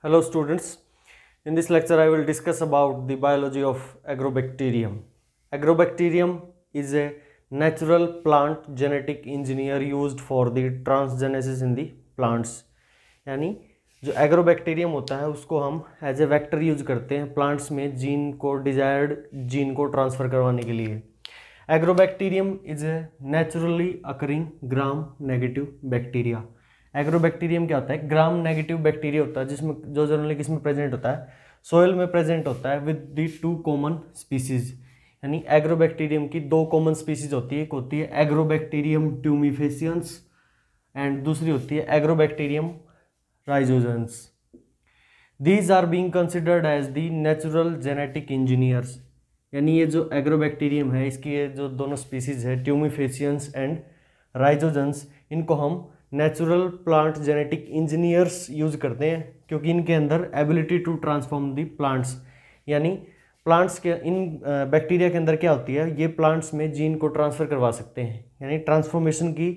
Hello students, in this lecture I will discuss about the biology of Agrobacterium. Agrobacterium is a natural plant genetic engineer used for the transgenesis in the plants. यानी जो agrobacterium होता है उसको हम as a vector use करते हैं plants में gene को डिजायर्ड जीन को ट्रांसफ़र करवाने के लिए agrobacterium is a naturally occurring gram negative bacteria agrobacterium क्या होता है ग्राम नेगेटिव बैक्टीरिया होता है जिसमें जो जनरली किसमें प्रेजेंट होता है सोयल में प्रेजेंट होता है with the two common species यानी एग्रोबैक्टीरियम की दो कॉमन स्पीसीज होती है एक होती है एग्रोबैक्टीरियम ट्यूमिफेसियंस एंड दूसरी होती है agrobacterium rhizogenes these are being considered as the natural genetic engineers यानी ये जो एग्रोबैक्टीरियम है इसकी ये जो दोनों स्पीसीज़ है ट्यूमिफेशियंस एंड राइजोजन्स इनको हम natural plant genetic engineers use करते हैं क्योंकि इनके अंदर ability to transform the plants यानी प्लांट्स के इन बैक्टीरिया के अंदर क्या होती है ये प्लांट्स में जीन को ट्रांसफ़र करवा सकते हैं यानी ट्रांसफॉर्मेशन की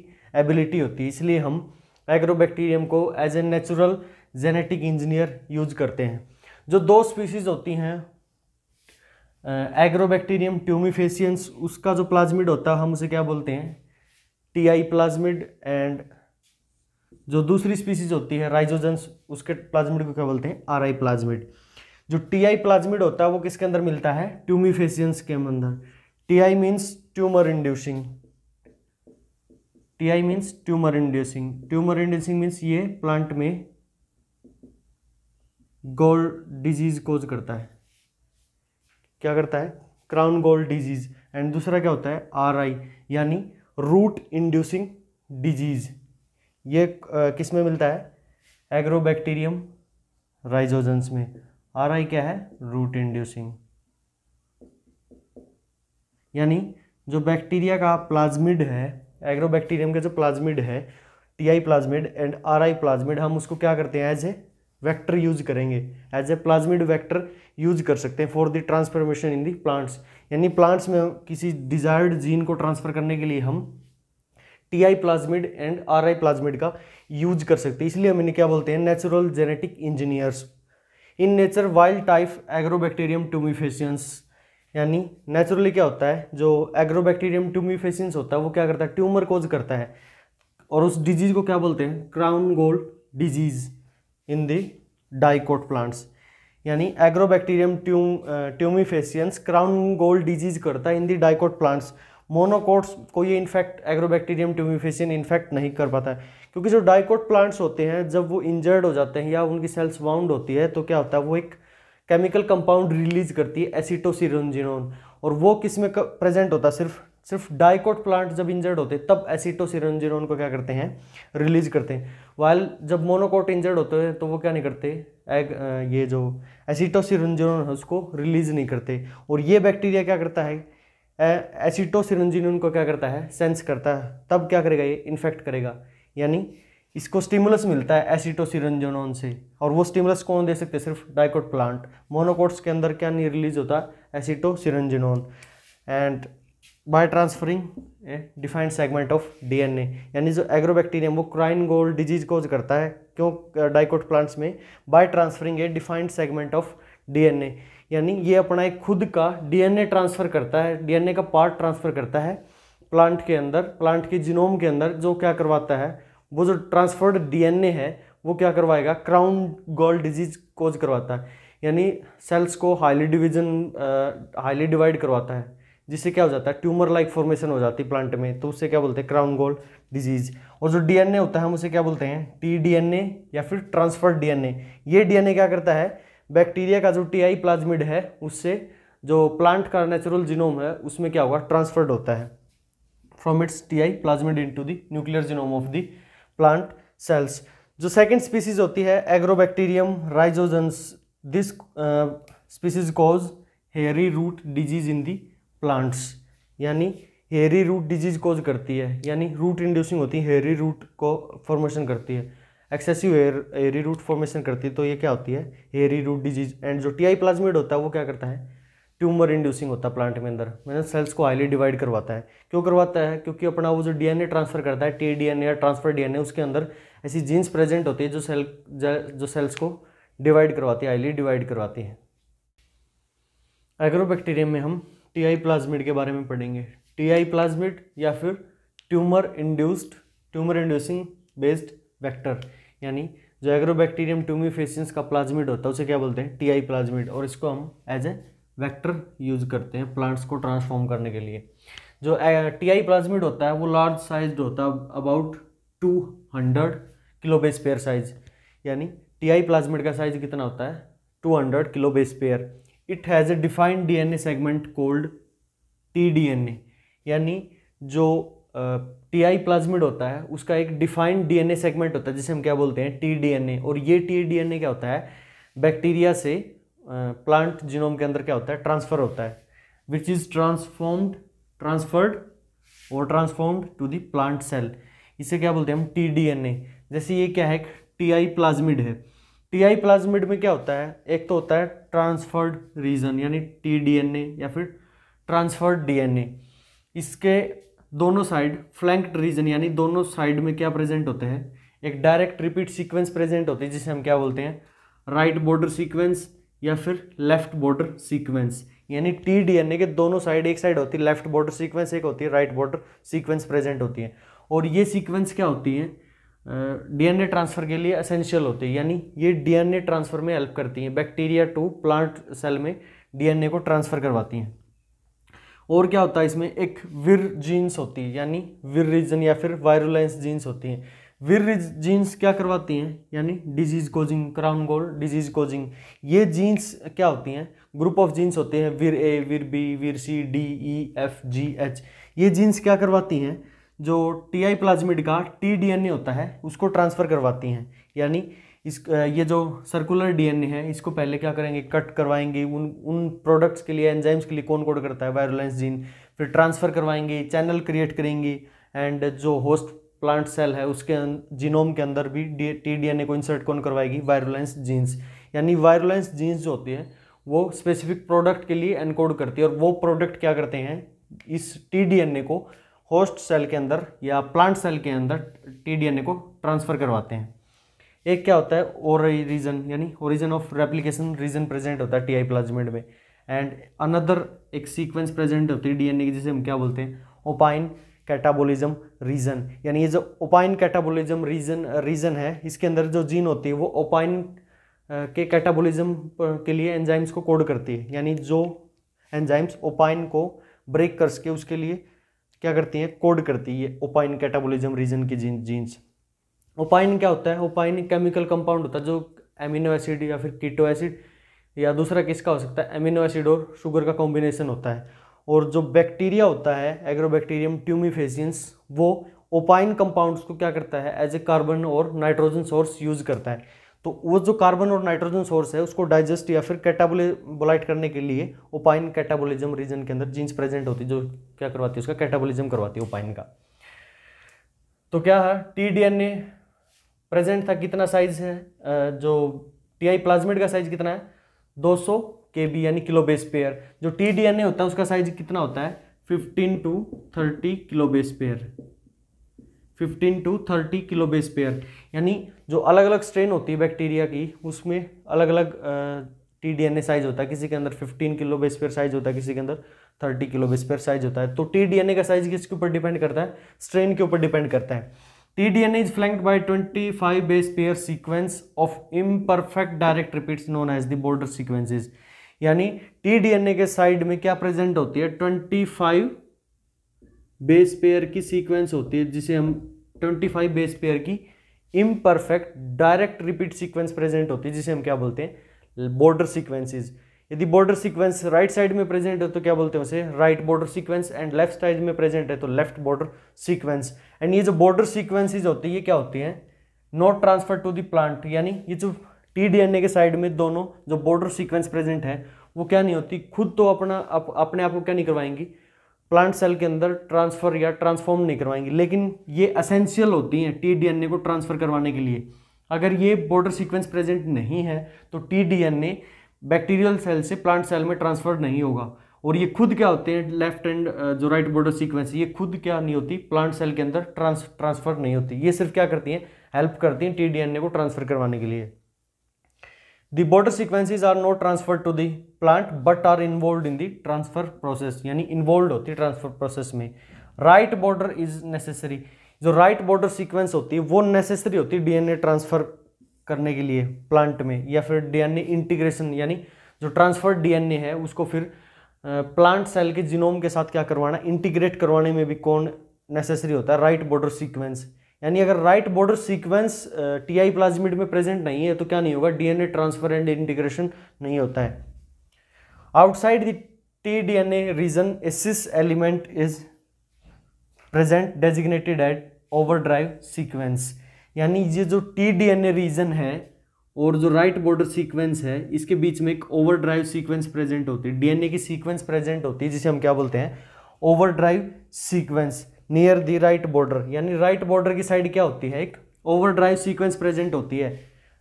एबिलिटी होती है इसलिए हम एग्रोबैक्टीरियम को as a natural genetic engineer use करते हैं जो दो स्पीसीज़ होती हैं एग्रोबैक्टीरियम ट्यूमिफेसियंस उसका जो प्लाज्मिड होता है हम उसे क्या बोलते हैं टी आई प्लाज्मिड एंड जो दूसरी स्पीसीज होती है राइजोजेंस उसके प्लाज्मिड को क्या बोलते हैं आर आई प्लाज्मिड जो टी आई प्लाज्मिड होता है वो किसके अंदर मिलता है ट्यूमिफेसियंस के अंदर T I means tumour inducing T I means tumour inducing tumour inducing means ये प्लांट में गोल्ड डिजीज कोज करता है क्या करता है क्राउन गोल्ड डिजीज़ एंड दूसरा क्या होता है आर आई यानी रूट इंड्यूसिंग डिजीज़ ये किस में मिलता है एग्रोबैक्टीरियम राइजोजेंस में आर आई क्या है रूट इंड्यूसिंग यानी जो बैक्टीरिया का प्लाज्मिड है एग्रोबैक्टीरियम का जो प्लाज्मिड है T I plasmid and R I plasmid हम उसको क्या करते हैं एज ए वेक्टर यूज करेंगे as a plasmid vector use कर सकते हैं for the transformation in the plants यानी प्लांट्स में किसी डिजायर्ड जीन को ट्रांसफर करने के लिए हम T I plasmid and R I plasmid का यूज कर सकते हैं इसलिए हम इन्हें क्या बोलते हैं natural genetic engineers in nature wild type agrobacterium tumefaciens यानी नेचुरली क्या होता है जो एग्रोबैक्टीरियम ट्यूमिफेसियंस होता है वो क्या करता है ट्यूमर कोज करता है और उस डिजीज़ को क्या बोलते हैं crown gall disease in the dicot plants यानी agrobacterium tume tumefaciens crown gall disease करता है in the dicot plants monocots को ये इन्फेक्ट एग्रोबैक्टीरियम ट्यूमिफेसियन इन्फेक्ट नहीं कर पाता है क्योंकि जो डाइकोट प्लांट्स होते हैं जब वो इंजर्ड हो जाते हैं या उनकी सेल्स वाउंड होती है तो क्या होता है वो एक केमिकल कंपाउंड रिलीज करती है एसिटोसिरोजिनोन और वो किस में प्रेजेंट होता है सिर्फ सिर्फ डाइकोट प्लांट जब इंजर्ड होते तब एसिटोसिरंजिन को क्या करते हैं रिलीज करते हैं वाइल जब मोनोकोट इंजर्ड होते हैं तो वो क्या नहीं करते एग ये जो एसीटोसिरंजिनोन है उसको रिलीज नहीं करते और ये बैक्टीरिया क्या करता है एसिटोसिरंजिन को क्या करता है सेंस करता है तब क्या करेगा ये इन्फेक्ट करेगा यानी इसको स्टिमुलस मिलता है एसिटोसिरंजिन से और वो स्टिमुलस कौन दे सकते सिर्फ डाइकोट प्लांट मोनोकोट्स के अंदर क्या नहीं रिलीज होता acetosyringone and by transferring a defined segment of DNA यानी जो एग्रोबैक्टीरियम वो क्राइन गोल्ड डिजीज कोज करता है क्यों डाइकोट प्लांट्स में by transferring a defined segment of DNA यानी ये अपना एक खुद का डीएनए ट्रांसफ़र करता है डीएनए का पार्ट ट्रांसफ़र करता है प्लांट के अंदर प्लांट के जिनोम के अंदर जो क्या करवाता है वो जो ट्रांसफर्ड डीएनए है वो क्या करवाएगा क्राउन गोल्ड डिजीज कोज करवाता है यानी सेल्स को हाईली डिवीजन हाईली डिवाइड करवाता है जिससे क्या हो जाता है ट्यूमर लाइक फॉर्मेशन हो जाती है प्लांट में तो उससे क्या बोलते हैं क्राउन गोल डिजीज और जो डीएनए होता है हम उसे क्या बोलते हैं टी डीएनए या फिर ट्रांसफर डीएनए ये डीएनए क्या करता है बैक्टीरिया का जो टीआई प्लाज्मिड है उससे जो प्लांट का नेचुरल जीनोम है उसमें क्या होगा ट्रांसफर्ड होता है from its T I plasmid into the nuclear genome of the plant cells जो सेकंड स्पीसीज होती है agrobacterium rhizogenes this species cause hairy root disease in the plants यानी हेरी रूट डिजीज कॉज करती है यानी root inducing होती है hairy root को फॉर्मेशन करती है excessive hair hairy root formation करती है तो ये क्या होती है हेरी रूट डिजीज एंड जो टी आई प्लाज्मिड होता है वो क्या करता है ट्यूमर इंड्यूसिंग होता है प्लांट में अंदर मैंने सेल्स को हाईली डिवाइड करवाता है क्यों करवाता है क्योंकि अपना वो जो डीएनए ट्रांसफर करता है टी डीएनए या ट्रांसफर डीएनए उसके अंदर ऐसी जीन्स प्रेजेंट होती है जो सेल जो सेल्स को डिवाइड करवाती है हाईली डिवाइड करवाती है एग्रोबैक्टीरियम में हम टी आई प्लाज्मिड के बारे में पढ़ेंगे टी आई प्लाज्मिड या फिर tumour induced tumour inducing based vector यानी जो एग्रोबैक्टीरियम ट्यूमीफेसियंस का प्लाज्मिड होता है उसे क्या बोलते हैं टी आई प्लाज्मिड और इसको हम एज ए वैक्टर यूज करते हैं प्लांट्स को ट्रांसफॉर्म करने के लिए जो टी आई प्लाज्मिड होता है वो लार्ज साइज होता है about two hundred kilo base pair size यानी टी आई प्लाज्मिड का साइज कितना होता है two hundred kilo base pair it has a defined DNA segment called T DNA यानी जो टी आई प्लाज्मिड होता है उसका एक डिफाइंड डीएनए सेगमेंट होता है जिसे हम क्या बोलते हैं टी ए और ये टी ए क्या होता है बैक्टीरिया से प्लांट जीनोम के अंदर क्या होता है ट्रांसफ़र होता है विच इज़ ट्रांसफॉर्म्ड ट्रांसफर्ड और transformed to the plant cell इसे क्या बोलते हैं हम टी डी एन ए जैसे ये क्या है टी आई प्लाज्मिड है टी आई प्लाज्मिड में क्या होता है एक तो होता है ट्रांसफर्ड रीजन यानी टी डीएनए या फिर ट्रांसफर्ड डीएनए इसके दोनों साइड फ्लैंक्ड रीजन यानी दोनों साइड में क्या प्रेजेंट होते हैं एक डायरेक्ट रिपीट सीक्वेंस प्रेजेंट होते हैं जिसे हम क्या बोलते हैं राइट बॉर्डर सीक्वेंस या फिर लेफ्ट बॉर्डर सीक्वेंस यानी टी डीएनए के दोनों साइड एक साइड होती है लेफ्ट बॉर्डर सीक्वेंस एक होती है राइट बॉर्डर सीक्वेंस प्रेजेंट होती है और ये सीक्वेंस क्या होती है डीएनए ट्रांसफ़र के लिए असेंशियल होते हैं यानी ये डीएनए ट्रांसफ़र में हेल्प करती हैं बैक्टीरिया टू प्लांट सेल में डीएनए को ट्रांसफ़र करवाती हैं और क्या होता है इसमें एक विर जीन्स होती है यानी विर रीजन या फिर वायरुलेंस जीन्स होती हैं विर जीन्स क्या करवाती हैं यानी disease causing crown gall disease causing ये जीन्स क्या होती हैं ग्रुप ऑफ जीन्स होते हैं विर ए vir B vir C D E F G H ये जीन्स क्या करवाती हैं जो टी आई प्लाज्मिड का टी ए होता है उसको ट्रांसफ़र करवाती हैं यानी इस ये जो सर्कुलर डीएनए है इसको पहले क्या करेंगे कट करवाएंगे उन उन प्रोडक्ट्स के लिए एंजाइम्स के लिए कौन कोड करता है वायरलेंस जीन फिर ट्रांसफ़र करवाएंगे चैनल क्रिएट करेंगे एंड जो होस्ट प्लांट सेल है उसके जीनोम अं, के अंदर भी डी टी डी को इंसर्ट कौन करवाएगी वायरलेंस जीन्स यानी वायरलेंस जीन्स जो होती है वो स्पेसिफिक प्रोडक्ट के लिए एनकोड करती है और वो प्रोडक्ट क्या करते हैं इस टी डी को होस्ट सेल के अंदर या प्लांट सेल के अंदर टी को ट्रांसफ़र करवाते हैं एक क्या होता है और रीजन यानी origin of replication region present होता है आई प्लाज्मेट में एंड अनदर एक सीक्वेंस प्रेजेंट होती है डीएनए की जिसे हम क्या बोलते हैं ओपाइन कैटाबोलिज्म रीजन यानी ये जो ओपाइन कैटाबोलिज्म रीजन रीजन है इसके अंदर जो जीन होती है वो ओपाइन के कैटाबोलिज्म के लिए एंजाइम्स को कोड करती है यानी जो एंजाइम्स ओपाइन को ब्रेक कर सके उसके लिए क्या करती है कोड करती है ओपाइन कैटाबोलिज्म रीजन की जीन जीन्स ओपाइन क्या होता है ओपाइन केमिकल कंपाउंड होता है जो एमिनो एसिड या फिर कीटो एसिड या दूसरा किसका हो सकता है एमिनो एसिड और शुगर का कॉम्बिनेशन होता है और जो बैक्टीरिया होता है एग्रोबैक्टीरियम ट्यूमीफेसियंस वो ओपाइन कंपाउंड्स को क्या करता है एज ए कार्बन और नाइट्रोजन सोर्स यूज करता है तो वो जो कार्बन और नाइट्रोजन सोर्स है उसको डाइजेस्ट या फिर कैटाबोलिबोलाइट करने के लिए ओपाइन कैटाबोलिज्म रीजन के अंदर जीन्स प्रेजेंट होती है जो क्या करवाती है उसका कैटाबोलिज्म करवाती है ओपाइन का तो क्या है T D N A present था कितना साइज है जो टी आई प्लाज्मेट का साइज कितना है 200 के बी यानी किलो बेस पेयर जो टी डी एन ए होता है उसका साइज कितना होता है 15 to 30 kilo base pair 15 to 30 kilo base pair यानी जो अलग अलग स्ट्रेन होती है बैक्टीरिया की उसमें अलग अलग T D N A size होता है किसी के अंदर 15 किलो बेस पेयर साइज होता है किसी के अंदर 30 किलो बेस पेयर साइज होता है तो टी डी एन ए का साइज किसके ऊपर डिपेंड करता है स्ट्रेन के ऊपर डिपेंड करता है T D N A is flanked by twenty five base pair sequence of imperfect direct repeats known as the border sequences यानी टी डी एन ए के साइड में क्या प्रेजेंट होती है ट्वेंटी फाइव बेस पेयर की sequence होती है जिसे हम 25 बेस पेयर की imperfect direct repeat sequence present होती है जिसे हम क्या बोलते हैं बॉर्डर सीक्वेंसेस यदि बॉर्डर सीक्वेंस राइट साइड में प्रेजेंट है तो क्या बोलते हैं उसे right border sequence and left side में प्रेजेंट है तो लेफ्ट बॉर्डर सीक्वेंस एंड ये जो बॉर्डर सीक्वेंसेज होती है ये क्या होती है not transfer to the plant यानी ये जो टी के साइड में दोनों जो बॉर्डर सीक्वेंस प्रेजेंट है वो क्या नहीं होती खुद तो अपना अप, अपने आप को क्या नहीं करवाएंगी प्लांट सेल के अंदर ट्रांसफर या ट्रांसफॉर्म नहीं करवाएंगे लेकिन ये असेंशियल होती हैं टी डी को ट्रांसफर करवाने के लिए अगर ये बॉर्डर सीक्वेंस प्रेजेंट नहीं है तो टी डी बैक्टीरियल सेल से प्लांट सेल में ट्रांसफर नहीं होगा और ये खुद क्या होते हैं लेफ्ट एंड जो राइट बॉर्डर सीक्वेंस ये खुद क्या नहीं होती प्लांट सेल के अंदर ट्रांस ट्रांसफर नहीं होती ये सिर्फ क्या करती हैं हेल्प करती हैं टी को ट्रांसफर करवाने के लिए the border sequences are not transfer to the plant but are involve in the transfer process यानी इन्वॉल्व होती है ट्रांसफर प्रोसेस में राइट बॉर्डर इज नेसेसरी जो राइट बॉर्डर सीक्वेंस होती है वो नेसेसरी होती है डी एन ए ट्रांसफर करने के लिए प्लांट में या फिर डी एन ए इंटीग्रेशन यानी जो ट्रांसफर डी एन ए है उसको फिर प्लांट सेल के जीनोम के साथ क्या करवाना इंटीग्रेट करवाने में भी कौन नेसेसरी होता है राइट बॉर्डर सिक्वेंस यानी अगर right border sequence T I plasmid में प्रेजेंट नहीं है तो क्या नहीं होगा डीएनए ट्रांसफर एंड इंटीग्रेशन नहीं होता है outside the T D N A region a cis element is present designated at overdrive sequence यानी ये जो T D N A region है और जो राइट बॉर्डर सीक्वेंस है इसके बीच में एक ओवरड्राइव सीक्वेंस प्रेजेंट होती है डीएनए की सीक्वेंस प्रेजेंट होती है जिसे हम क्या बोलते हैं overdrive sequence near the right border यानी राइट बॉर्डर की साइड क्या होती है एक ओवर ड्राइव सीक्वेंस प्रेजेंट होती है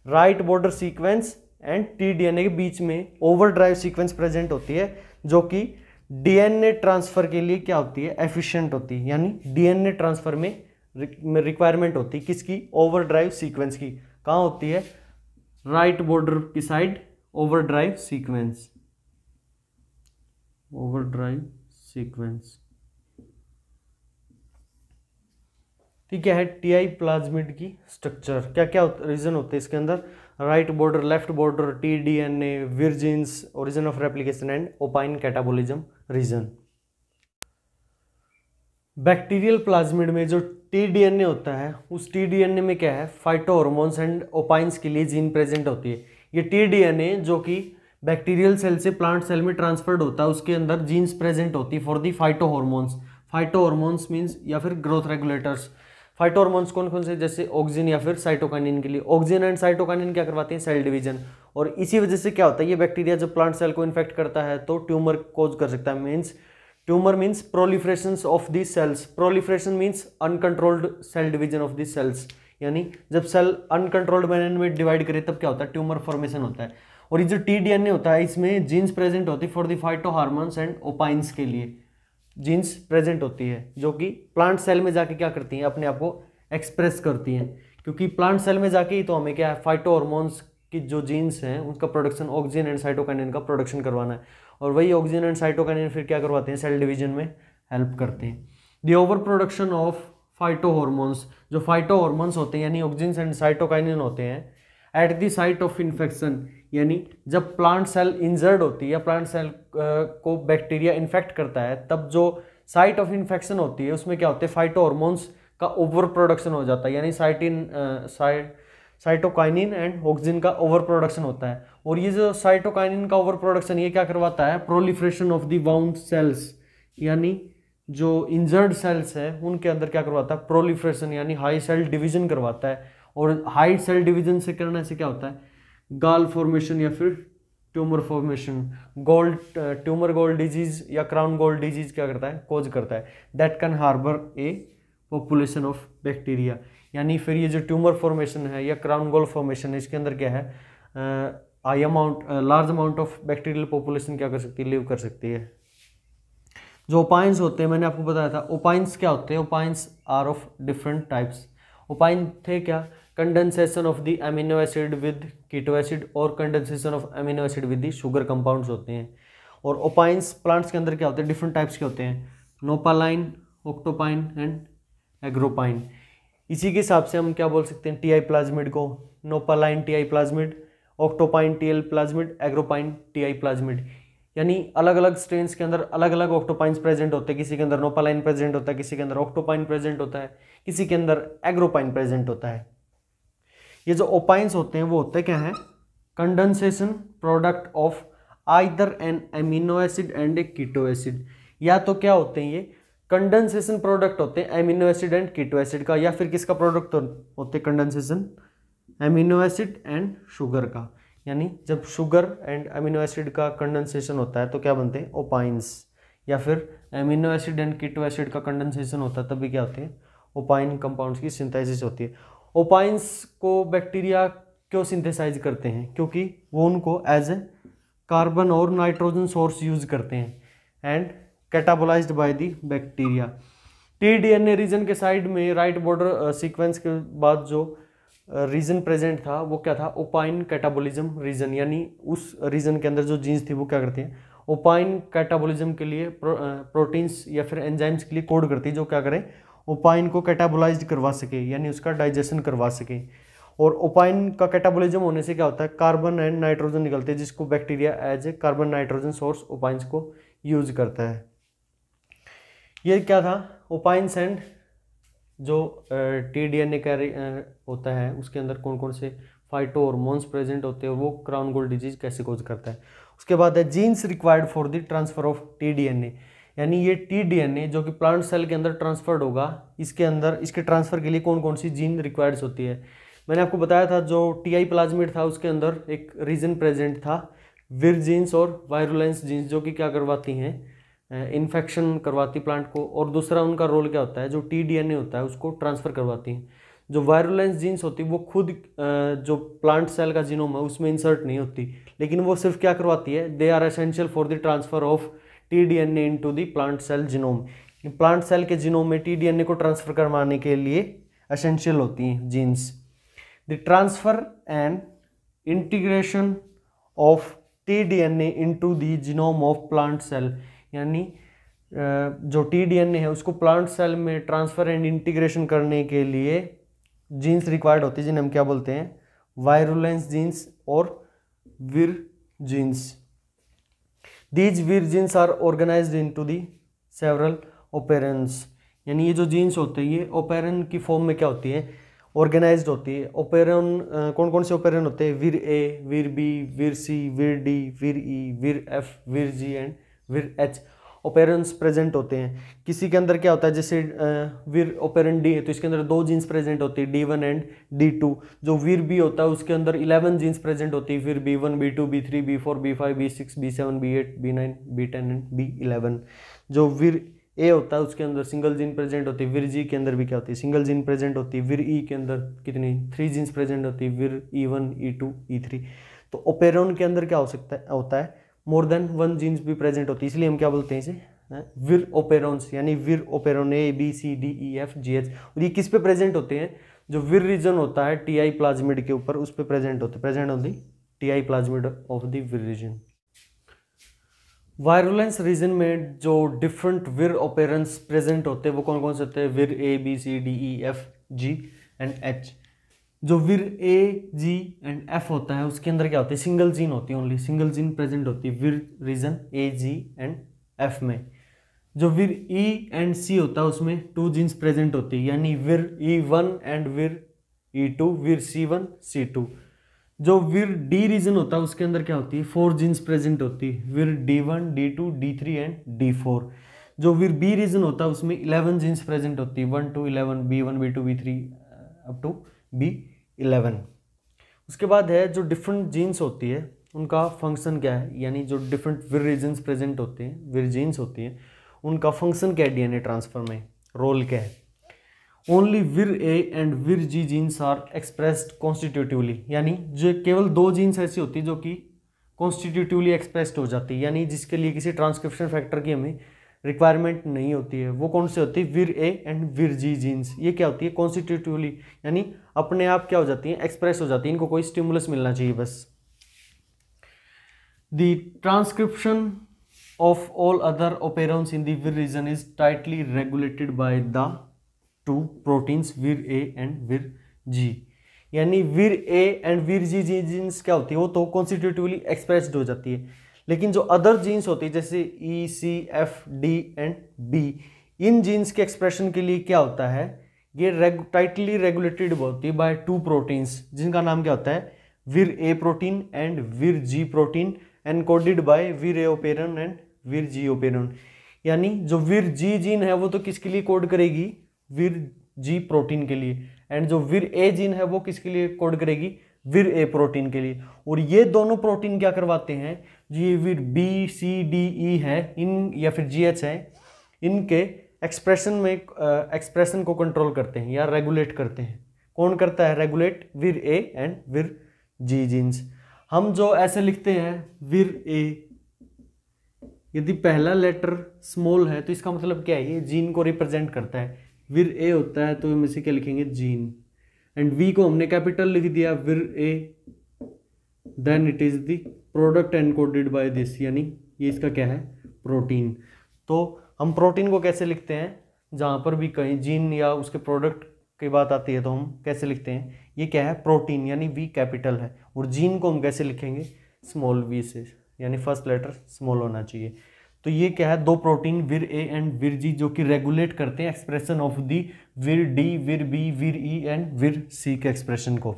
right border sequence and T DNA के बीच में ओवर ड्राइव सीक्वेंस प्रेजेंट होती है जो कि डीएनए ट्रांसफर के लिए क्या होती है एफिशिएंट होती है यानी डीएनए ट्रांसफर में रिक्वायरमेंट होती है किसकी ओवर ड्राइव सीक्वेंस की कहाँ होती है राइट बॉर्डर की side overdrive sequence overdrive sequence ठीक है टी आई प्लाज्मिड की स्ट्रक्चर क्या क्या रीजन होते हैं इसके अंदर right border left border T D N A vir genes origin of replication and opine catabolism region bacterial plasmid में जो टी डी एन ए होता है उस टी डी एन ए में क्या है फाइटो हॉर्मोन्स एंड ओपाइंस के लिए जीन प्रेजेंट होती है ये टी डी एन ए जो कि बैक्टीरियल सेल से प्लांट सेल में ट्रांसफर्ड होता है उसके अंदर जीन्स प्रेजेंट होती है for the phytohormones phytohormones means या फिर ग्रोथ रेगुलेटर्स हॉर्मोन्स कौन कौन से जैसे ऑक्सीजन या फिर साइटोकानिन के लिए ऑक्सीजन एंड साइटोकानिन क्या करवाते हैं सेल डिवीजन और इसी वजह से क्या होता है ये बैक्टीरिया जब प्लांट सेल को इन्फेक्ट करता है तो ट्यूमर कोज कर सकता है means tumour means proliferation of the cells proliferation means uncontrolled cell division of the cells यानी जब सेल अनकंट्रोल्ड मैनर में डिवाइड करे तब क्या होता है ट्यूमर फॉर्मेशन होता है और ये जो टी होता है इसमें जीन्स प्रेजेंट होती है for the phytohormones and opines के लिए जीन्स प्रेजेंट होती है जो कि प्लांट सेल में जाके क्या करती हैं अपने आप को एक्सप्रेस करती हैं क्योंकि प्लांट सेल में जाके ही तो हमें क्या है फाइटो हॉर्मोन्स की जो जीन्स हैं उनका प्रोडक्शन ऑक्सीजन एंड साइटोकाइनिन का प्रोडक्शन करवाना है और वही ऑक्सीजन एंड साइटोकाइनिन फिर क्या करवाते हैं सेल डिवीजन में हेल्प करते हैं the overproduction of phytohormones जो फाइटो हॉर्मोन्स होते हैं यानी ऑक्सीजन एंड साइटोकाइनिन होते हैं at the site of infection यानी जब प्लांट सेल इंजर्ड होती है या प्लांट सेल को बैक्टीरिया इन्फेक्ट करता है तब जो साइट ऑफ इन्फेक्शन होती है उसमें क्या होते हैं फाइटो हॉर्मोन्स का ओवर प्रोडक्शन हो जाता है यानी cytin site cytokinin and auxin का ओवर प्रोडक्शन होता है और ये जो साइटोकाइनिन का ओवर प्रोडक्शन ये क्या करवाता है proliferation of the wound cells यानी जो इंजर्ड सेल्स हैं उनके अंदर क्या करवाता है प्रोलिफ्रेशन यानी हाई सेल डिवीजन करवाता है और हाई सेल डिवीजन से करने से क्या होता है गाल फॉर्मेशन या फिर tumour formation gall tumour gall disease या क्राउन गोल्ड डिजीज क्या करता है कोज करता है that can harbour a population of bacteria यानी फिर ये जो ट्यूमर फॉर्मेशन है या क्राउन गोल्ड फॉर्मेशन है इसके अंदर क्या है I amount large amount of bacterial population क्या कर सकती है लिव कर सकती है जो ओपाइंस होते हैं मैंने आपको बताया था ओपाइंस क्या होते हैं opines are of different types opine थे क्या condensation of the amino acid with keto acid और condensation of amino acid with the sugar compounds होते हैं और ओपाइंस प्लांट्स के अंदर क्या होते हैं डिफरेंट टाइप्स के होते हैं नोपालाइन ऑक्टोपाइन एंड एग्रोपाइन इसी के हिसाब से हम क्या बोल सकते हैं टी आई प्लाज्मिड को nopaline T I plasmid octopine T L plasmid agropine T I plasmid यानी अलग अलग स्ट्रेन्स के अंदर अलग अलग ऑक्टोपाइंस प्रेजेंट होते हैं किसी के अंदर नोपालाइन प्रेजेंट होता है किसी के अंदर ऑक्टोपाइन प्रेजेंट होता है किसी के अंदर एग्रोपाइन प्रेजेंट होता है ये जो ओपाइंस होते हैं वो होते क्या हैं condensation product of either an amino acid and a keto acid या तो क्या होते हैं ये कंडेंसेशन प्रोडक्ट होते हैं amino acid and keto acid का या फिर किसका प्रोडक्ट होते हैं condensation amino acid and sugar का यानी जब शुगर एंड एमिनो एसिड का कंडेंसेशन होता है तो क्या बनते हैं ओपाइंस या फिर amino acid and keto acid का कंडेंसेशन होता है तभी क्या होते हैं ओपाइन कंपाउंड्स की सिंथेसिस होती है ओपाइंस को बैक्टीरिया क्यों सिंथेसाइज करते हैं क्योंकि वो उनको एज ए कार्बन और नाइट्रोजन सोर्स यूज करते हैं and catabolize by the bacteria T D N A region के साइड में राइट बॉर्डर सीक्वेंस के बाद जो रीजन uh, प्रेजेंट था वो क्या था ओपाइन कैटाबोलिज्म रीजन यानी उस रीजन के अंदर जो जीन्स थी वो क्या करती हैं ओपाइन कैटाबोलिज्म के लिए प्रो, प्रोटीन्स uh, या फिर एंजाइम्स के लिए कोड करती है जो क्या करें ओपाइन को कैटाबोलाइज करवा सके यानी उसका डाइजेशन करवा सके और ओपाइन का कैटाबोलिज्म होने से क्या होता है कार्बन एंड नाइट्रोजन निकलते हैं जिसको bacteria as a carbon nitrogen source opines को यूज करता है ये क्या था ओपाइंस एंड जो टी डी एन ए होता है उसके अंदर कौन कौन से फाइटो हॉर्मोन्स प्रेजेंट होते हैं वो क्राउन गोल्ड डिजीज कैसे कोज करता है उसके बाद है genes required for the transfer of T D N A यानी ये टी ए जो कि प्लांट सेल के अंदर ट्रांसफर्ड होगा इसके अंदर इसके ट्रांसफ़र के लिए कौन कौन सी जीन रिक्वायर्ड्स होती है मैंने आपको बताया था जो टी आई प्लाजमेट था उसके अंदर एक रीजन प्रेजेंट था विर जीन्स और वायरुलेंस जीन्स जो कि क्या करवाती हैं इन्फेक्शन करवाती प्लांट को और दूसरा उनका रोल क्या होता है जो टी ए होता है उसको ट्रांसफ़र करवाती हैं जो वायरुलेंस जीन्स होती है वो खुद जो प्लांट सेल का जीनोम है उसमें इंसर्ट नहीं होती लेकिन वो सिर्फ क्या करवाती है they are essential for the transfer of T D N A into the plant cell genome plant cell के जिनोम में टी डी एन ए को ट्रांसफ़र करवाने के लिए असेंशियल होती हैं genes the transfer and integration of T D N A into the genome of plant cell यानी जो टी डी एन ए है उसको प्लांट सेल में ट्रांसफ़र एंड इंटीग्रेशन करने के लिए जीन्स रिक्वायर्ड होती है जिन्हें हम क्या बोलते हैं वायरुलेंस जीन्स और vir genes these vir genes are organize into the several operons यानी ये जो जीन्स होते हैं ये ओपेरन की फॉर्म में क्या होती है ऑर्गेनाइज होती है ओपेरन कौन कौन से ओपेरन होते हैं vir A vir B vir C vir D vir E vir F vir G and vir H operons present होते हैं किसी के अंदर क्या होता है जैसे वीर ओपेरेंट डी है तो इसके अंदर दो जीन्स प्रेजेंट होती है D one and D two जो वीर बी होता है उसके अंदर इलेवन जीन्स प्रेजेंट होती है फिर B one B two B three B four B five B six B seven B eight B nine B ten and B eleven जो vir ए होता है उसके अंदर सिंगल जीन प्रेजेंट होती है वीर जी के अंदर भी क्या होती है सिंगल जीन प्रेजेंट होती है वीर ई e के अंदर कितनी थ्री जीन्स प्रेजेंट होती है vir E one E two E three तो ओपेरोन के अंदर क्या हो सकता है होता है मोर देन वन जीन्स भी प्रेजेंट होती है इसलिए हम क्या बोलते हैं इसे विर हाँ, ओपेरॉन्स यानी vir operon A B C D E F G H और ये किस पे प्रेजेंट होते हैं जो विर रीजन होता है टी आई प्लाज्मिड के ऊपर उस पर प्रेजेंट होते present on the T I plasmid of the vir region virulence region में जो डिफरेंट विर ओपेरेंस प्रेजेंट होते हैं वो कौन कौन से होते हैं vir A B C D E F G and H जो vir A G and F होता है उसके अंदर क्या होते है सिंगल जीन होती है ओनली सिंगल जीन प्रेजेंट होती है vir region A G and F में जो वीर ई एंड सी होता है उसमें टू जीन्स प्रेजेंट होती है यानी विर ई वन एंड विर ई टू विर सी वन सी टू जो विर डी रीजन होता है उसके अंदर क्या होती है फोर जीन्स प्रेजेंट होती है vir D one D two D three and D four जो वीर बी रीजन होता है उसमें इलेवन जीन्स प्रेजेंट होती है one two eleven B one B two B three up to B eleven उसके बाद है जो डिफरेंट जीन्स होती है उनका फंक्शन क्या है यानी जो डिफरेंट विर रीजन्स प्रेजेंट होते हैं विर जीन्स होती हैं उनका फंक्शन क्या है ए ट्रांसफर में रोल क्या है ओनली विर A and vir G genes are expressed constitutively यानी जो केवल दो जीन्स ऐसी होती है जो कि कॉन्स्टिट्यूटिवली एक्सप्रेस्ड हो जाती है यानी जिसके लिए किसी ट्रांसक्रिप्शन फैक्टर की हमें रिक्वायरमेंट नहीं होती है वो कौन सी होती है vir A and vir ji jeans ये क्या होती है कॉन्स्टिट्यूटिवली यानी अपने आप क्या हो जाती है एक्सप्रेस हो जाती है इनको कोई स्टिमुलस मिलना चाहिए बस the transcription of all other operons in their region is tightly regulated by the two proteins vir A and vir G यानी vir A and vir ji ji jeans क्या होती है वो तो कॉन्स्टिट्यूटिवली एक्सप्रेस्ड हो जाती है लेकिन जो अदर जीन्स होती है जैसे E C F D and B इन जीन्स के एक्सप्रेशन के लिए क्या होता है ये रेगु, टाइटली रेगुलेटेड होती है बाय टू प्रोटीन्स जिनका नाम क्या होता है vir A protein and vir G protein encoded by vir A operon and vir G operon यानी जो वीर जी जीन है वो तो किसके लिए कोड करेगी वीर जी प्रोटीन के लिए एंड जो वीर ए जीन है वो किसके लिए कोड करेगी वीर ए प्रोटीन के लिए और ये दोनों प्रोटीन क्या करवाते हैं ये फिर बी सी डी ई है इन या फिर जी एच है इनके एक्सप्रेशन में एक्सप्रेशन को कंट्रोल करते हैं या रेगुलेट करते हैं कौन करता है रेगुलेट विर A and vir G jeans हम जो ऐसे लिखते हैं विर ए यदि पहला लेटर स्मॉल है तो इसका मतलब क्या है ये जीन को रिप्रेजेंट करता है विर ए होता है तो हम इसे क्या लिखेंगे जीन एंड वी को हमने कैपिटल लिख दिया vir A then it is the product encoded by this यानी ये इसका क्या है प्रोटीन तो हम प्रोटीन को कैसे लिखते हैं जहाँ पर भी कहीं जीन या उसके प्रोडक्ट की बात आती है तो हम कैसे लिखते हैं ये क्या है प्रोटीन यानी वी कैपिटल है और जीन को हम कैसे लिखेंगे स्मॉल वी से यानी फर्स्ट लेटर स्मॉल होना चाहिए तो ये क्या है दो प्रोटीन विर ए एंड विर जी जो कि रेगुलेट करते हैं एक्सप्रेशन ऑफ दी विर डी विर बी विर ई एंड विर सी के एक्सप्रेशन को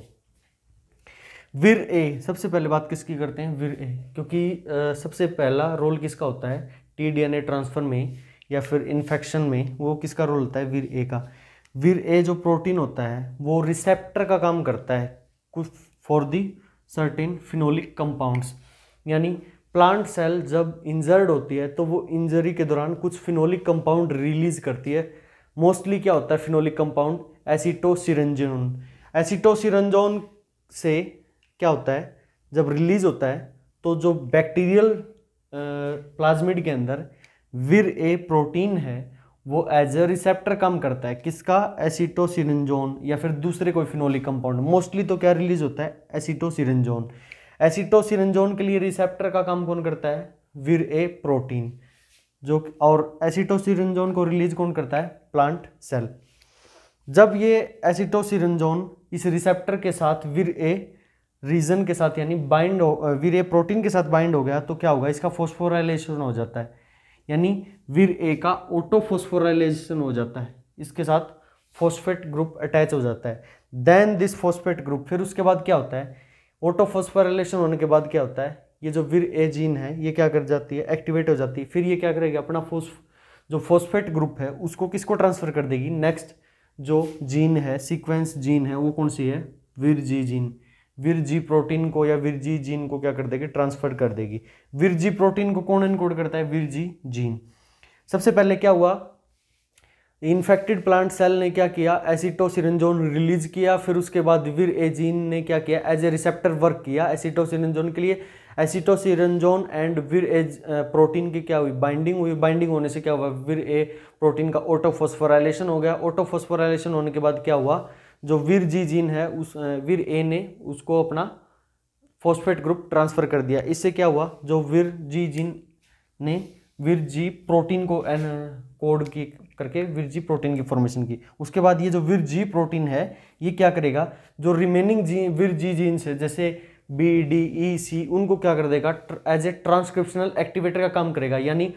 वीर ए सबसे पहले बात किसकी करते हैं वीर ए क्योंकि आ, सबसे पहला रोल किसका होता है टी ए ट्रांसफ़र में या फिर इन्फेक्शन में वो किसका रोल होता है वीर ए का वीर ए जो प्रोटीन होता है वो रिसेप्टर का काम करता है कुछ for the certain phenolic compounds यानी प्लांट सेल जब इंजर्ड होती है तो वो इंजरी के दौरान कुछ फिनोलिक कंपाउंड रिलीज़ करती है मोस्टली क्या होता है फिनोलिक कंपाउंड एसिटोसिरंजोन एसीटोसिरंजोन से क्या होता है जब रिलीज होता है तो जो बैक्टीरियल प्लाज्मिड के अंदर विर ए प्रोटीन है वो एज ए रिसेप्टर काम करता है किसका एसिटोसिरिंजोन या फिर दूसरे कोई फिनोलिक कंपाउंड मोस्टली तो क्या रिलीज होता है एसिटोसिरिंजोन एसिटोसिरिंजोन के लिए रिसेप्टर का काम कौन करता है विर ए प्रोटीन जो और एसिटोसिरिंजोन को रिलीज कौन करता है प्लांट सेल जब ये एसिटोसिरिंजोन इस रिसेप्टर के साथ विर ए रीजन के साथ यानी बाइंड हो वीर ए प्रोटीन के साथ बाइंड हो गया तो क्या होगा इसका फोस्फोराइलेशन हो जाता है यानी वीर ए का ऑटो फोस्फोराइलेशन हो जाता है इसके साथ फोस्फेट ग्रुप अटैच हो जाता है देन दिस फोस्फेट ग्रुप फिर उसके बाद क्या होता है ऑटो होने के बाद क्या होता है ये जो वीर ए जीन है ये क्या कर जाती है एक्टिवेट हो जाती है फिर ये क्या करेगी अपना फोस जो फोस्फेट ग्रुप है उसको किसको ट्रांसफर कर देगी नेक्स्ट जो जीन है सीक्वेंस जीन है वो कौन सी है vir G gene vir G protein को या विरजी जीन को क्या कर देगी ट्रांसफर कर देगी विरजी प्रोटीन को कौन इनकोड करता है विरजी जीन सबसे पहले क्या हुआ इन्फेक्टेड प्लांट सेल ने क्या किया एसिटोसिरंजोन रिलीज किया फिर उसके बाद विर ए जीन ने क्या किया एज ए रिसेप्टर वर्क किया एसिटोसिरंजोन के लिए एसिटोसिरंजोन एंड विर ए प्रोटीन की क्या हुई बाइंडिंग हुई बाइंडिंग होने से क्या हुआ विर ए प्रोटीन का ऑटोफोस्फोराइलेशन हो गया ऑटोफोस्फोराइलेशन होने के बाद क्या हुआ जो वीर जी जीन है उस वीर ए ने उसको अपना फॉस्फेट ग्रुप ट्रांसफ़र कर दिया इससे क्या हुआ जो वीर जी जीन ने वीर जी प्रोटीन को एन कोड की करके वीर जी प्रोटीन की फॉर्मेशन की उसके बाद ये जो वीर जी प्रोटीन है ये क्या करेगा जो रिमेनिंग जी वीर जी जीन्स है जैसे बी डी ई सी उनको क्या कर देगा एज ए ट्रांसक्रिप्शनल एक्टिवेटर का काम करेगा यानी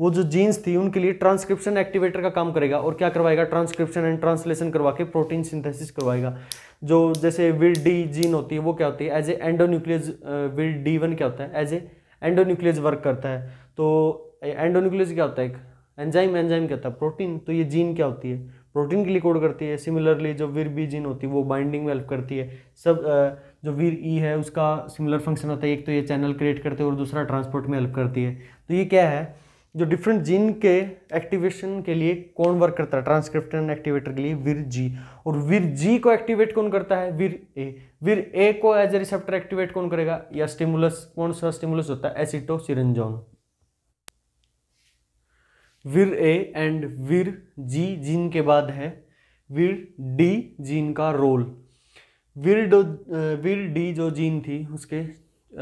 वो जो जीन्स थी उनके लिए ट्रांसक्रिप्शन एक्टिवेटर का काम करेगा और क्या करवाएगा ट्रांसक्रिप्शन एंड ट्रांसलेशन करवा के प्रोटीन सिंथेसिस करवाएगा जो जैसे विल डी जीन होती है वो क्या होती है as a nucleus will D one क्या होता है एज ए एंडोन्यूक्लियस वर्क करता है तो एंडोन्यूक्लियस क्या होता है एक एंजाइम एंजाइम क्या होता है प्रोटीन तो ये जीन क्या होती है प्रोटीन के लिए कोड करती है सिमिलरली जो वीर बी जीन होती है वो बाइंडिंग में हेल्प करती है सब uh, जो वीर ई e है उसका सिमिलर फंक्शन होता है एक तो ये चैनल क्रिएट करती है और दूसरा ट्रांसपोर्ट में हेल्प करती है तो ये क्या है जो डिफरेंट जीन के एक्टिवेशन के लिए कौन वर्क करता है ट्रांसक्रिप्टन एक्टिवेटर के लिए वीर जी और वीर जी को एक्टिवेट कौन करता है वीर ए वीर ए को एज ए रिसेप्टर एक्टिवेट कौन करेगा या स्टिमुलस कौन सा स्टिमुलस होता है एसिटो सिरंजोन वीर A and vir G gene के बाद है वीर डी जीन का role vir D vir D जो जीन थी उसके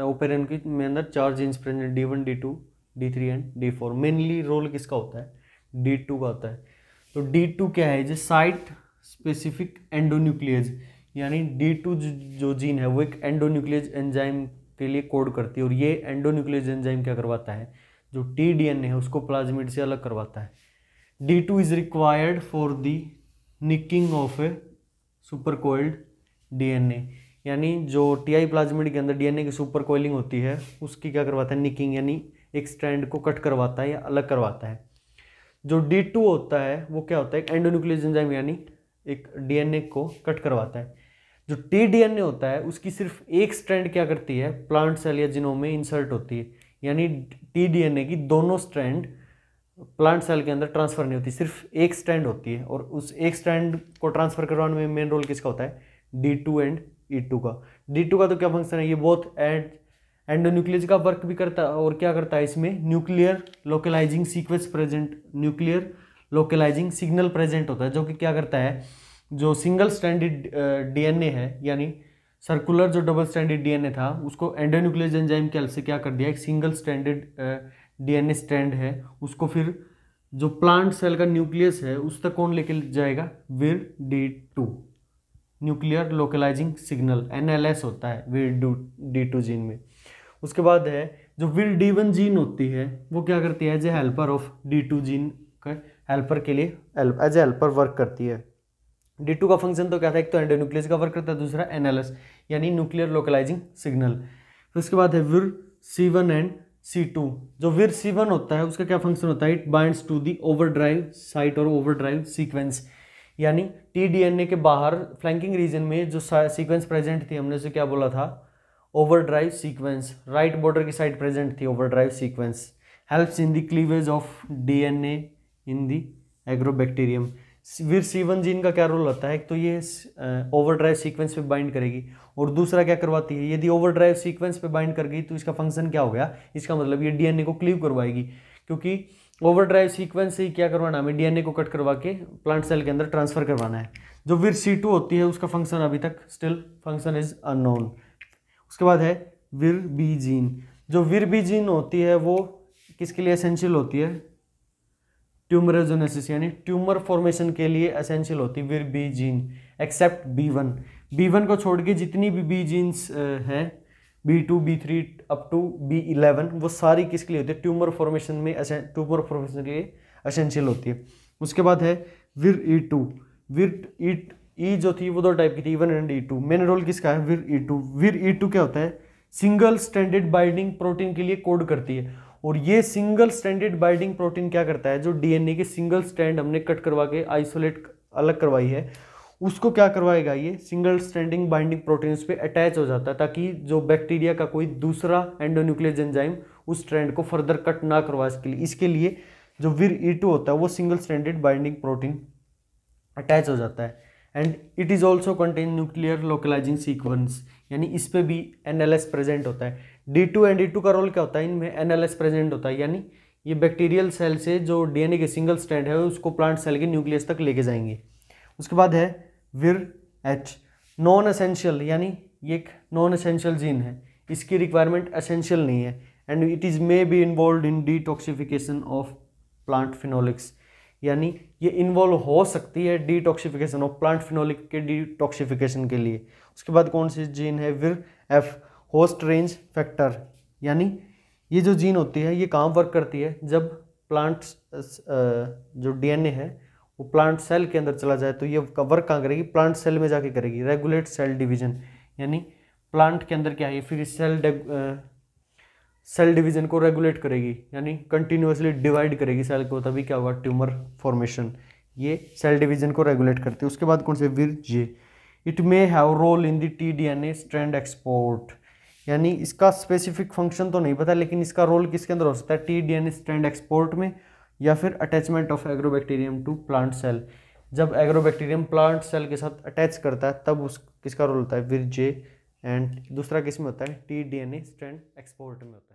ओपेरन uh, के अंदर चार genes present D one D two D three and D four mainly role किसका होता है डी टू का होता है तो डी टू क्या है जो साइट स्पेसिफिक एंडोन्यूक्लियज यानी डी टू जो जीन है वो एक एंडोन्यूक्लियज एंजाइम के लिए कोड करती है और ये एंडोन्यूक्लियज एंजाइम क्या करवाता है जो टी डी एन ए है उसको प्लाज्मिड से अलग करवाता है D two is required for the nicking of a supercoiled D N A यानी जो टी आई प्लाज्मिड के अंदर डी एन ए की सुपर कोइलिंग होती है उसकी क्या करवाता है निकिंग यानी एक स्ट्रैंड को कट करवाता है या अलग करवाता है जो डी टू होता है वो क्या होता है एंडोन्यूक्लियस एंजाइम यानी एक डीएनए को कट करवाता है जो टी डीएनए होता है उसकी सिर्फ एक स्ट्रैंड क्या करती है प्लांट सेल या जिनों में इंसर्ट होती है यानी टी डीएनए की दोनों स्ट्रैंड प्लांट सेल के अंदर ट्रांसफ़र नहीं होती सिर्फ एक स्ट्रैंड होती है और उस एक स्ट्रैंड को ट्रांसफ़र करवाने में मेन रोल किसका होता है D two and E two का डी टू का तो क्या फंक्शन है ये बोथ एंड एंडोन्यूक्लियस का वर्क भी करता और क्या करता है इसमें nuclear localizing sequence present nuclear localizing signal present होता है जो कि क्या करता है जो सिंगल स्टैंडर्ड डीएनए है यानी सर्कुलर जो डबल स्टैंडर्ड डीएनए था उसको एंडोन्यूक्लियज एंजाइम के हेल्प से क्या कर दिया एक सिंगल स्टैंडर्ड डीएनए स्टैंड है उसको फिर जो प्लांट सेल का न्यूक्लियस है उस तक कौन लेके जाएगा vir D two nuclear localizing signal एन होता है vir D D two gene में उसके बाद है जो विल डी वन जीन होती है वो क्या करती है as a helper of D two gene का हेल्पर के लिए एज ए हेल्पर वर्क करती है डी टू का फंक्शन तो क्या था एक तो एंडोन्यूक्लियस का वर्क करता है दूसरा एनालस यानी न्यूक्लियर लोकलाइजिंग सिग्नल फिर उसके बाद है vir C one and C two जो विर सी वन होता है उसका क्या फंक्शन होता है it binds to the overdrive site और ओवर ड्राइव सीक्वेंस यानी टी डी एन ए के बाहर फ्लैंकिंग रीजन में जो सीक्वेंस प्रेजेंट थी हमने उसे क्या बोला था ड्राइव सीक्वेंस राइट बॉर्डर की साइड प्रेजेंट थी overdrive sequence helps in the cleavage of DNA in the agrobacterium vir C one gene का क्या रोल होता है तो ये ओवरड्राइव सीक्वेंस पे बाइंड करेगी और दूसरा क्या करवाती है यदि ओवरड्राइव सीक्वेंस पे बाइंड कर गई तो इसका फंक्शन क्या हो गया इसका मतलब ये डीएनए को क्लीव करवाएगी क्योंकि ओवरड्राइव सीक्वेंस से ही क्या करवाना हमें डीएनए को कट करवा के प्लांट सेल के अंदर ट्रांसफर करवाना है जो वीर सी टू होती है उसका फंक्शन अभी तक स्टिल फंक्शन इज अननोन उसके बाद है विरबीजीन जो विरबीजीन होती है वो किसके लिए असेंशियल होती है ट्यूमरजोनेसिस यानी ट्यूमर फॉर्मेशन के लिए असेंशियल होती है vir B gene except B one B one को छोड़ के जितनी भी बी जीन्स हैं B two B three up to B eleven वो सारी किसके लिए होती है ट्यूमर फॉर्मेशन में ट्यूमर फॉर्मेशन के लिए असेंशियल होती है उसके बाद है विर ई e टू विर ई e ई e जो थी वो दो टाइप की थी E and E two main role किसका है vir E to Veer E to क्या होता है सिंगल स्टैंडर्ड बाइंडिंग प्रोटीन के लिए कोड करती है और ये सिंगल स्टैंडर्ड बाइंडिंग प्रोटीन क्या करता है जो डीएनए के सिंगल स्टैंड हमने कट करवा के आइसोलेट अलग करवाई है उसको क्या करवाएगा ये सिंगल स्टैंडिंग बाइंडिंग प्रोटीन पे अटैच हो जाता है ताकि जो बैक्टीरिया का कोई दूसरा एंडोन्यूक्लियर एंजाइम उस स्ट्रैंड को फर्दर कट ना करवा इसके लिए इसके लिए जो वीर ई टू होता है वो single standard binding protein attach हो जाता है and it is also contain nuclear localizing sequence यानी इस पर भी एन एल एस प्रेजेंट होता है D two and D two का रोल क्या होता है इनमें एन एल एस प्रेजेंट होता है यानी ये बैक्टीरियल सेल से जो डी एन ए के सिंगल स्टैंड है उसको प्लांट सेल के न्यूक्लियस तक लेके जाएंगे उसके बाद है विर एच नॉन असेंशियल यानी ये एक नॉन असेंशियल जीन है इसकी रिक्वायरमेंट असेंशियल नहीं है and it is may be involve in toxification of plant phenolics यानी ये इन्वॉल्व हो सकती है डिटॉक्सिफिकेशन और प्लांट फिनोलिक के डिटॉक्सिफिकेशन के लिए उसके बाद कौन सी जीन है विर एफ होस्ट रेंज फैक्टर यानी ये जो जीन होती है ये काम वर्क करती है जब प्लांट्स जो डीएनए है वो प्लांट सेल के अंदर चला जाए तो ये वर्क कहाँ करेगी प्लांट सेल में जाके करेगी रेगुलेट सेल डिवीजन यानी प्लांट के अंदर क्या है फिर सेल सेल डिवीजन को रेगुलेट करेगी यानी कंटिन्यूसली डिवाइड करेगी सेल को तभी क्या होगा ट्यूमर फॉर्मेशन ये सेल डिवीजन को रेगुलेट करती है उसके बाद कौन से vir J it may have role in the T D N A strand export यानी इसका स्पेसिफिक फंक्शन तो नहीं पता लेकिन इसका रोल किसके अंदर हो सकता है T D N A strand export में या फिर attachment of agrobacterium to plant cell जब एग्रोबैक्टीरियम प्लांट सेल के साथ अटैच करता है तब उस किसका रोल होता है वीर जे एंड दूसरा किस में होता है T D N A strand export में होता है